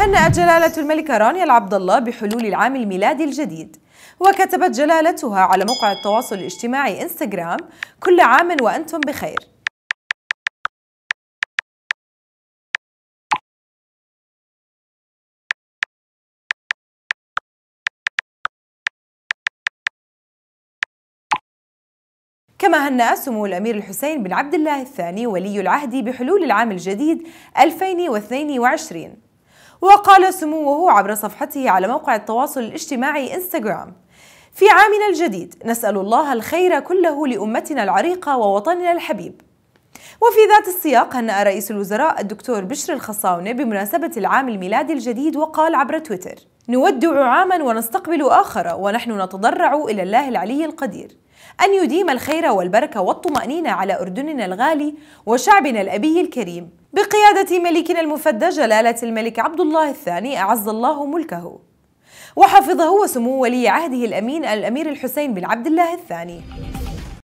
هنأت جلالة الملكة رانيا العبد الله بحلول العام الميلادي الجديد وكتبت جلالتها على موقع التواصل الاجتماعي انستغرام كل عام وأنتم بخير كما هنأ سمو الأمير الحسين بن عبد الله الثاني ولي العهد بحلول العام الجديد 2022 وقال سموه عبر صفحته على موقع التواصل الاجتماعي انستغرام في عامنا الجديد نسأل الله الخير كله لأمتنا العريقة ووطننا الحبيب وفي ذات السياق هنأ رئيس الوزراء الدكتور بشر الخصاونة بمناسبة العام الميلادي الجديد وقال عبر تويتر نودع عاما ونستقبل آخر ونحن نتضرع إلى الله العلي القدير أن يديم الخير والبركة والطمأنينة على أردننا الغالي وشعبنا الأبي الكريم بقيادة ملكنا المفدى جلالة الملك عبد الله الثاني أعز الله ملكه وحفظه وسمو ولي عهده الأمين الأمير الحسين بن عبد الله الثاني